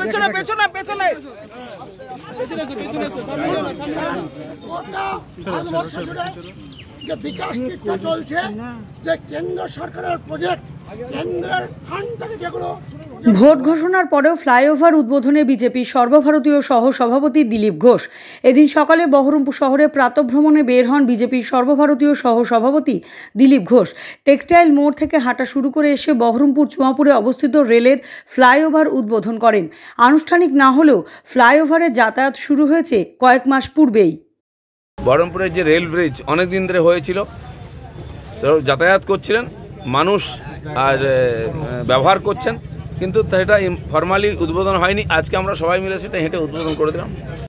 পেছনে পেছনে পেছনে যে বিকাশ চলছে যে কেন্দ্র সরকারের প্রজেক্ট ভোট ঘোষণার পরেও ফ্লাইওভার উদ্বোধনে বিজেপি সর্বভারতীয় সহ সভাপতি দিলীপ ঘোষ এদিন সকালে বহরমপুর শহরে প্রাতভ্রমণে বের হন বিজেপির সর্বভারতীয় সহ সভাপতি দিলীপ ঘোষ টেক্সটাইল মোড় থেকে হাঁটা শুরু করে এসে বহরমপুর চুয়াপুরে অবস্থিত রেলের ফ্লাইওভার উদ্বোধন করেন আনুষ্ঠানিক না হলেও ফ্লাইওভারে যাতায়াত শুরু হয়েছে কয়েক মাস পূর্বেই বহরমপুরের যে রেল ব্রিজ অনেক দিন ধরে হয়েছিল যাতায়াত করছিলেন মানুষ আর ব্যবহার করছেন কিন্তু সেটা ফর্মালি উদ্বোধন হয়নি আজকে আমরা সবাই মিলে সেটা হেঁটে উদ্বোধন করে দিলাম